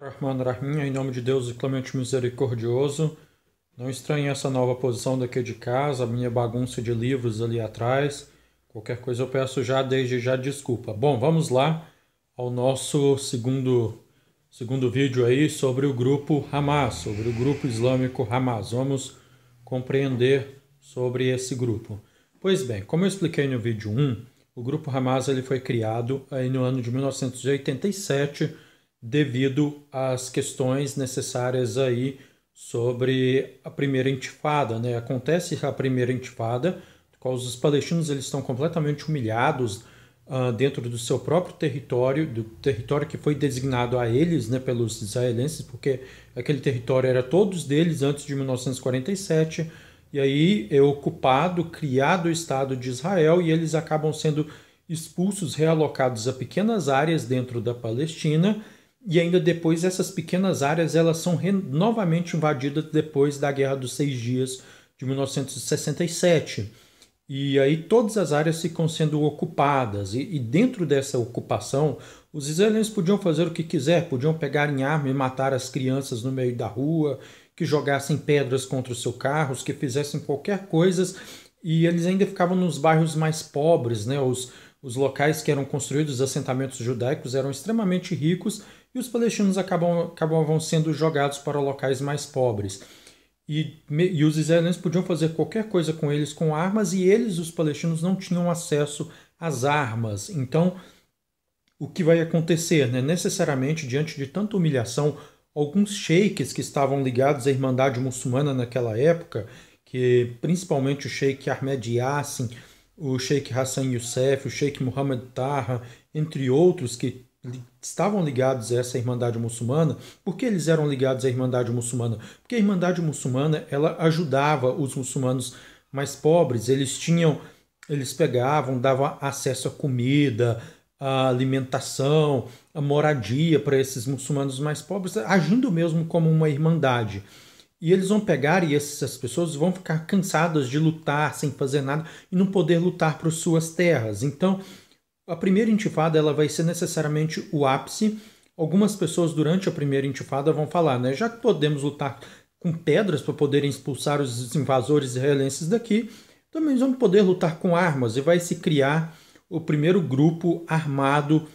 Armando Rahim, em nome de Deus, e clemente misericordioso. Não estranhe essa nova posição daqui de casa, a minha bagunça de livros ali atrás. Qualquer coisa eu peço já desde já desculpa. Bom, vamos lá ao nosso segundo, segundo vídeo aí sobre o grupo Hamas, sobre o grupo islâmico Hamas. Vamos compreender sobre esse grupo. Pois bem, como eu expliquei no vídeo 1, o grupo Hamas ele foi criado aí eh, no ano de 1987 devido às questões necessárias aí sobre a primeira intifada, né? Acontece a primeira intifada, qual os palestinos eles estão completamente humilhados uh, dentro do seu próprio território, do território que foi designado a eles, né, pelos israelenses, porque aquele território era todos deles antes de 1947. E aí é ocupado, criado o Estado de Israel e eles acabam sendo expulsos, realocados a pequenas áreas dentro da Palestina e ainda depois essas pequenas áreas elas são novamente invadidas depois da Guerra dos Seis Dias de 1967. E aí todas as áreas ficam sendo ocupadas e, e dentro dessa ocupação os israelenses podiam fazer o que quiser, podiam pegar em arma e matar as crianças no meio da rua, que jogassem pedras contra os seus carros, que fizessem qualquer coisa e eles ainda ficavam nos bairros mais pobres, né? Os, os locais que eram construídos, os assentamentos judaicos eram extremamente ricos e os palestinos acabam, acabavam sendo jogados para locais mais pobres. E, e, os israelenses podiam fazer qualquer coisa com eles com armas e eles, os palestinos, não tinham acesso às armas. Então, o que vai acontecer? Né? Necessariamente, diante de tanta humilhação, alguns sheiks que estavam ligados à Irmandade Muçulmana naquela época, que principalmente o sheik Ahmed Yassin, o sheik Hassan Youssef, o sheik Mohammed Taha, entre outros que estavam ligados a essa Irmandade Muçulmana, por que eles eram ligados à Irmandade Muçulmana? Porque a Irmandade Muçulmana ela ajudava os muçulmanos mais pobres, eles tinham, eles pegavam, davam acesso à comida, à alimentação, à moradia para esses muçulmanos mais pobres, agindo mesmo como uma irmandade. E eles vão pegar e essas pessoas vão ficar cansadas de lutar sem fazer nada e não poder lutar por suas terras. Então, a primeira intifada ela vai ser necessariamente o ápice. Algumas pessoas durante a primeira intifada vão falar, né? Já que podemos lutar com pedras para poderem expulsar os invasores israelenses daqui, também vamos poder lutar com armas e vai se criar o primeiro grupo armado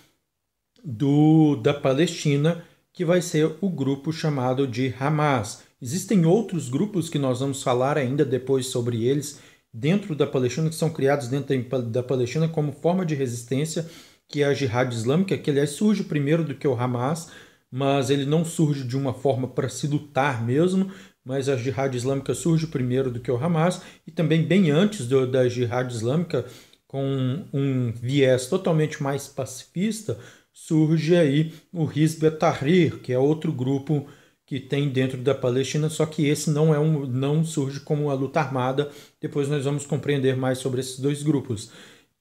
do, da Palestina, que vai ser o grupo chamado de Hamas. Existem outros grupos que nós vamos falar ainda depois sobre eles, dentro da Palestina, que são criados dentro da Palestina como forma de resistência, que é a Jihad Islâmica, que aliás surge primeiro do que o Hamas, mas ele não surge de uma forma para se lutar mesmo, mas a Jihad Islâmica surge primeiro do que o Hamas e também bem antes do, da Jihad Islâmica, com um viés totalmente mais pacifista, surge aí o Hizb ut-Tahrir, que é outro grupo que tem dentro da Palestina, só que esse não é um não surge como a luta armada. Depois nós vamos compreender mais sobre esses dois grupos.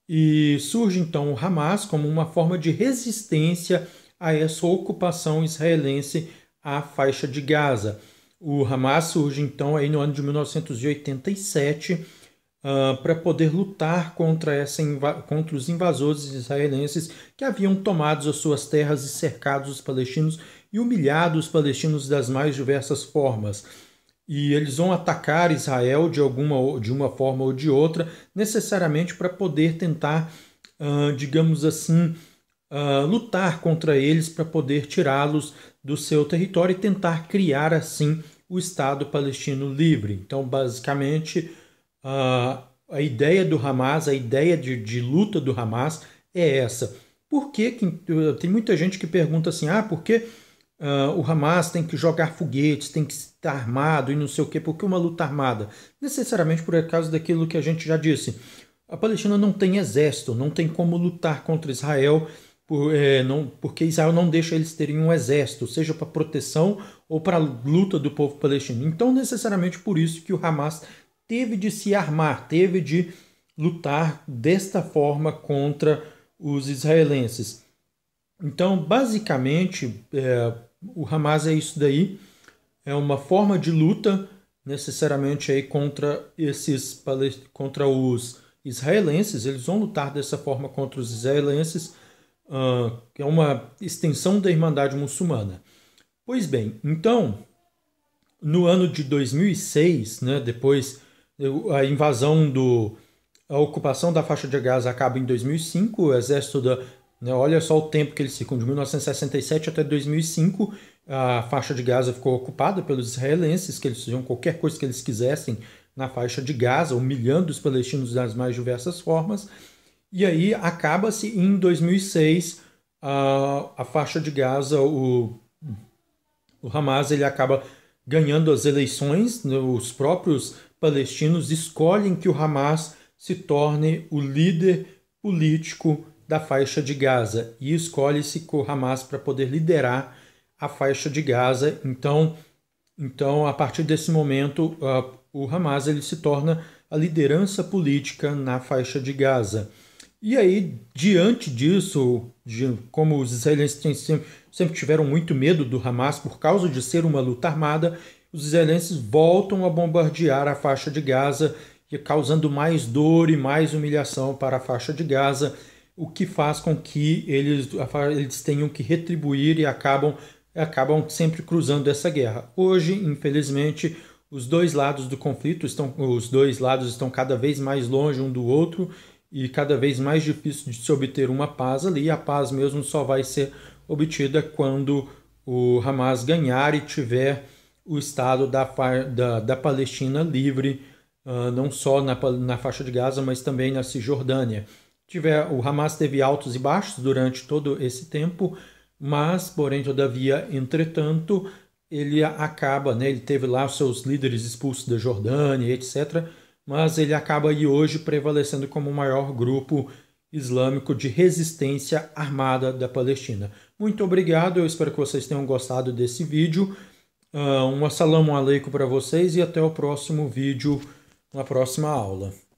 E surge então o Hamas como uma forma de resistência a essa ocupação israelense à faixa de Gaza. O Hamas surge então aí no ano de 1987 uh, ah, para poder lutar contra, essa contra os invasores israelenses que haviam tomado as suas terras e cercado os palestinos e humilhado os palestinos das mais diversas formas. E eles vão atacar Israel de alguma de uma forma ou de outra, necessariamente para poder tentar, uh, digamos assim, uh, lutar contra eles para poder tirá-los do seu território e tentar criar assim o Estado palestino livre. Então, basicamente, uh, a ideia do Hamas, a ideia de, de luta do Hamas é essa. Por que, que, tem muita gente que pergunta assim: ah, por que Uh, o Hamas tem que jogar foguetes, tem que estar armado e não sei o quê, porque uma luta armada, necessariamente por causa daquilo que a gente já disse, a Palestina não tem exército, não tem como lutar contra Israel, por, é, não, porque Israel não deixa eles terem um exército, seja para proteção ou para luta do povo palestino. Então, necessariamente por isso que o Hamas teve de se armar, teve de lutar desta forma contra os israelenses. Então, basicamente, é, o Hamas é isso daí, é uma forma de luta necessariamente aí contra esses contra os israelenses, eles vão lutar dessa forma contra os israelenses, uh, ah, que é uma extensão da Irmandade Muçulmana. Pois bem, então, no ano de 2006, né, depois a invasão do. a ocupação da faixa de Gaza acaba em 2005, o exército da né, olha só o tempo que eles ficam, de 1967 até 2005, a faixa de Gaza ficou ocupada pelos israelenses, que eles faziam qualquer coisa que eles quisessem na faixa de Gaza, humilhando os palestinos das mais diversas formas. E aí acaba-se em 2006 a, a faixa de Gaza, o, o Hamas ele acaba ganhando as eleições, né, os próprios palestinos escolhem que o Hamas se torne o líder político da faixa de Gaza e escolhe-se o Hamas para poder liderar a faixa de Gaza. Então, então a partir desse momento, uh, o Hamas ele se torna a liderança política na faixa de Gaza. E aí, diante disso, de, como os israelenses sempre, sempre tiveram muito medo do Hamas por causa de ser uma luta armada, os israelenses voltam a bombardear a faixa de Gaza, causando mais dor e mais humilhação para a faixa de Gaza o que faz com que eles, eles tenham que retribuir e acabam, acabam sempre cruzando essa guerra. Hoje, infelizmente, os dois lados do conflito estão, os dois lados estão cada vez mais longe um do outro e cada vez mais difícil de se obter uma paz ali. A paz mesmo só vai ser obtida quando o Hamas ganhar e tiver o estado da, da, da Palestina livre, uh, não só na, na faixa de Gaza, mas também na Cisjordânia tiver o Hamas teve altos e baixos durante todo esse tempo, mas porém todavia, entretanto, ele acaba, né, ele teve lá seus líderes expulsos da Jordânia, etc, mas ele acaba aí hoje prevalecendo como o maior grupo islâmico de resistência armada da Palestina. Muito obrigado, eu espero que vocês tenham gostado desse vídeo. Ah, um assalamu alaikum para vocês e até o próximo vídeo, na próxima aula.